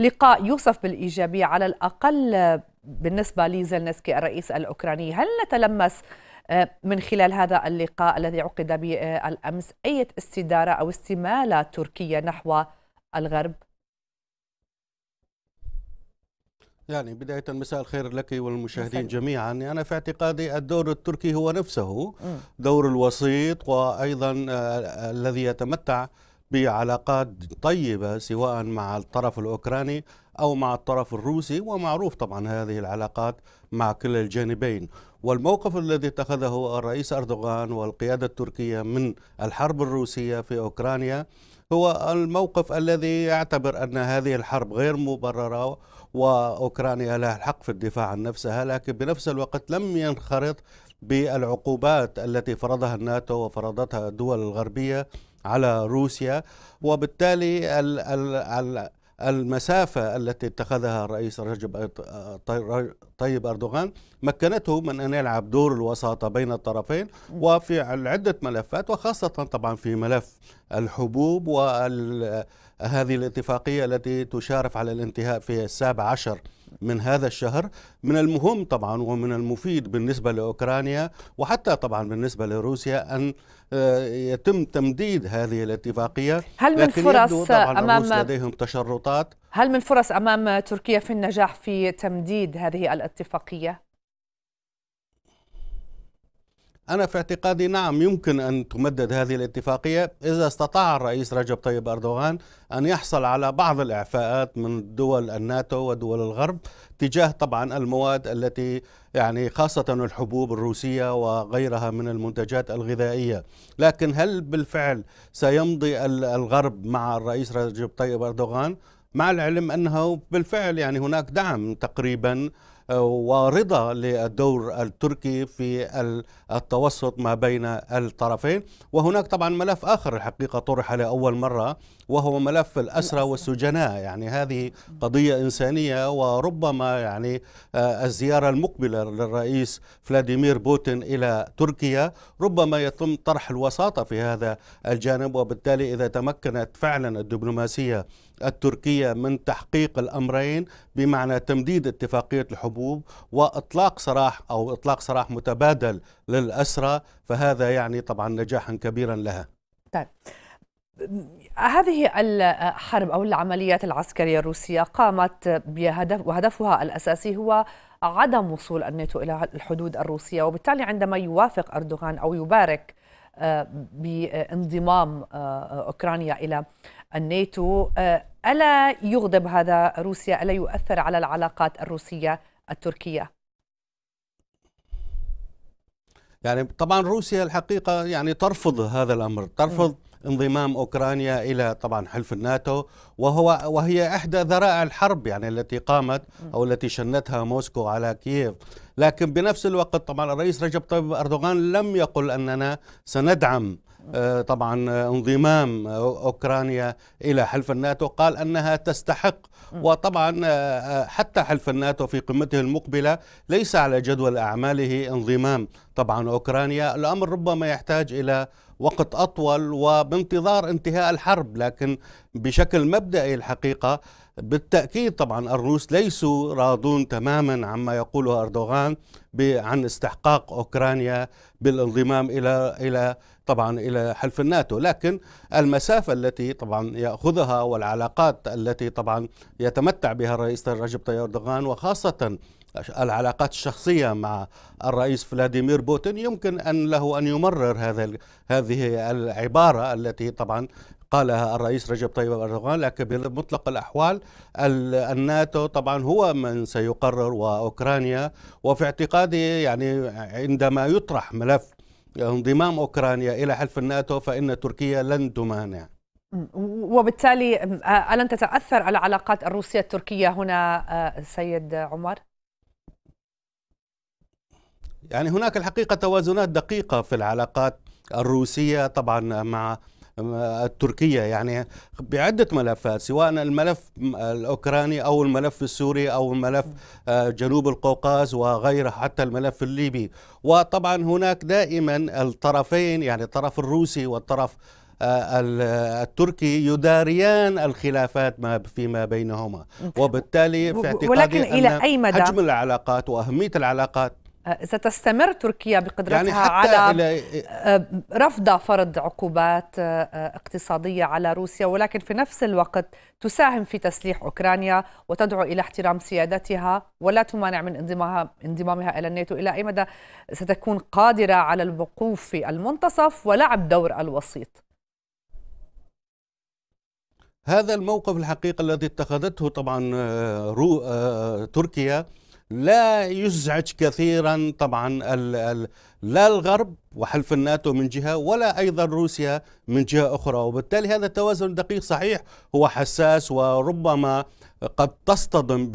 لقاء يوصف بالإيجابية على الأقل بالنسبة لزلنسكي الرئيس الأوكراني هل نتلمس آه، من خلال هذا اللقاء الذي عقد بالأمس أي استدارة أو استمالة تركية نحو الغرب؟ يعني بداية مساء الخير لك والمشاهدين مثل. جميعا أنا يعني في اعتقادي الدور التركي هو نفسه دور الوسيط وأيضا آه، الذي يتمتع بعلاقات طيبة سواء مع الطرف الأوكراني أو مع الطرف الروسي ومعروف طبعا هذه العلاقات مع كلا الجانبين والموقف الذي اتخذه الرئيس أردوغان والقيادة التركية من الحرب الروسية في أوكرانيا هو الموقف الذي يعتبر أن هذه الحرب غير مبررة وأوكرانيا لها الحق في الدفاع عن نفسها لكن بنفس الوقت لم ينخرط بالعقوبات التي فرضها الناتو وفرضتها الدول الغربية على روسيا وبالتالي ال ال المسافة التي اتخذها الرئيس رجب طيب أردوغان مكنته من أن يلعب دور الوساطة بين الطرفين وفي عدة ملفات وخاصة طبعا في ملف الحبوب وال هذه الاتفاقية التي تشارف على الانتهاء في السابع عشر من هذا الشهر من المهم طبعا ومن المفيد بالنسبة لأوكرانيا وحتى طبعا بالنسبة لروسيا أن آه، يتم تمديد هذه الاتفاقية هل من فرص أمام لديهم تشرطات هل من فرص أمام تركيا في النجاح في تمديد هذه الاتفاقية؟ أنا في اعتقادي نعم يمكن أن تمدد هذه الاتفاقية إذا استطاع الرئيس رجب طيب أردوغان أن يحصل على بعض الإعفاءات من دول الناتو ودول الغرب تجاه طبعا المواد التي يعني خاصة الحبوب الروسية وغيرها من المنتجات الغذائية لكن هل بالفعل سيمضي الغرب مع الرئيس رجب طيب أردوغان مع العلم أنه بالفعل يعني هناك دعم تقريبا وارضة للدور التركي في التوسط ما بين الطرفين وهناك طبعا ملف آخر الحقيقة طرح لأول مرة وهو ملف الأسرى والسجناء يعني هذه قضية إنسانية وربما يعني آه، الزيارة المقبلة للرئيس فلاديمير بوتين إلى تركيا ربما يتم طرح الوساطة في هذا الجانب وبالتالي إذا تمكنت فعلا الدبلوماسية التركية من تحقيق الأمرين بمعنى تمديد اتفاقية الحبوب الحبوب واطلاق سراح او اطلاق سراح متبادل للاسرى فهذا يعني طبعا نجاحا كبيرا لها. طيب هذه الحرب او العمليات العسكريه الروسيه قامت بهدف وهدفها الاساسي هو عدم وصول الناتو الى الحدود الروسيه وبالتالي عندما يوافق اردوغان او يبارك آه، بانضمام آه، اوكرانيا الى الناتو آه، الا يغضب هذا روسيا الا يؤثر على العلاقات الروسيه التركية يعني طبعا روسيا الحقيقة يعني ترفض هذا الأمر ترفض انضمام أوكرانيا إلى طبعا حلف الناتو وهو وهي إحدى ذرائع الحرب يعني التي قامت أو التي شنتها موسكو على كييف لكن بنفس الوقت طبعا الرئيس رجب طيب أردوغان لم يقل أننا سندعم آه، طبعا آه، انضمام آه، اوكرانيا الى حلف الناتو قال انها تستحق وطبعا حتى حلف الناتو في قمته المقبله ليس على جدول اعماله انضمام طبعا اوكرانيا الامر ربما يحتاج الى وقت اطول وبانتظار انتهاء الحرب لكن بشكل مبدئي الحقيقه بالتأكيد طبعا الروس ليسوا راضون تماما عما يقوله أردوغان عن استحقاق أوكرانيا بالانضمام إلى إلى طبعا إلى حلف الناتو لكن المسافة التي طبعا يأخذها والعلاقات التي طبعا يتمتع بها الرئيس رجب طيب أردوغان وخاصة العلاقات الشخصيه مع الرئيس فلاديمير بوتين يمكن ان له ان يمرر هذا هذه العباره التي طبعا قالها الرئيس رجب طيب اردوغان لكن بمطلق الاحوال الناتو طبعا هو من سيقرر واوكرانيا وفي اعتقادي يعني عندما يطرح ملف انضمام اوكرانيا الى حلف الناتو فان تركيا لن تمانع وبالتالي الن تتاثر العلاقات الروسيه التركيه هنا سيد عمر؟ يعني هناك الحقيقة توازنات دقيقة في العلاقات الروسية طبعا مع تركيا يعني بعدة ملفات سواء الملف الأوكراني أو الملف السوري أو الملف آه، جنوب القوقاز وغيره حتى الملف الليبي وطبعا هناك دائما الطرفين يعني الطرف الروسي والطرف آه، التركي يداريان الخلافات ما فيما بينهما وبالتالي في اعتقادي ولكن إلى أي مدى حجم العلاقات وأهمية العلاقات أه، ستستمر تركيا بقدرتها يعني حتى على أه، رفض فرض عقوبات أه، اقتصادية على روسيا ولكن في نفس الوقت تساهم في تسليح أوكرانيا وتدعو إلى احترام سيادتها ولا تمانع من انضمامها, انضمامها إلى الناتو إلى أي مدى ستكون قادرة على الوقوف في المنتصف ولعب دور الوسيط هذا الموقف الحقيقة الذي اتخذته طبعا رو تركيا لا يزعج كثيرا طبعا الـ الـ لا الغرب وحلف الناتو من جهة ولا أيضا روسيا من جهة أخرى وبالتالي هذا التوازن الدقيق صحيح هو حساس وربما قد تصطدم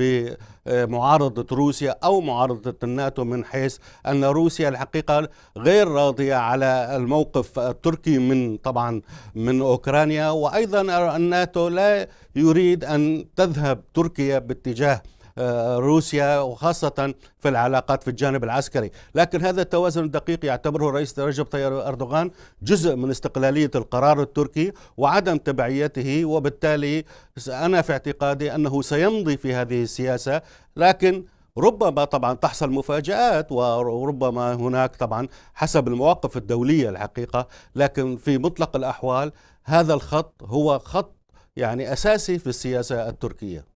بمعارضة روسيا أو معارضة الناتو من حيث أن روسيا الحقيقة غير راضية على الموقف التركي من طبعا من أوكرانيا وأيضا الناتو لا يريد أن تذهب تركيا باتجاه آه، روسيا وخاصة في العلاقات في الجانب العسكري لكن هذا التوازن الدقيق يعتبره رئيس رجب طيب أردوغان جزء من استقلالية القرار التركي وعدم تبعيته وبالتالي أنا في اعتقادي أنه سيمضي في هذه السياسة لكن ربما طبعا تحصل مفاجآت وربما هناك طبعا حسب المواقف الدولية الحقيقة لكن في مطلق الأحوال هذا الخط هو خط يعني أساسي في السياسة التركية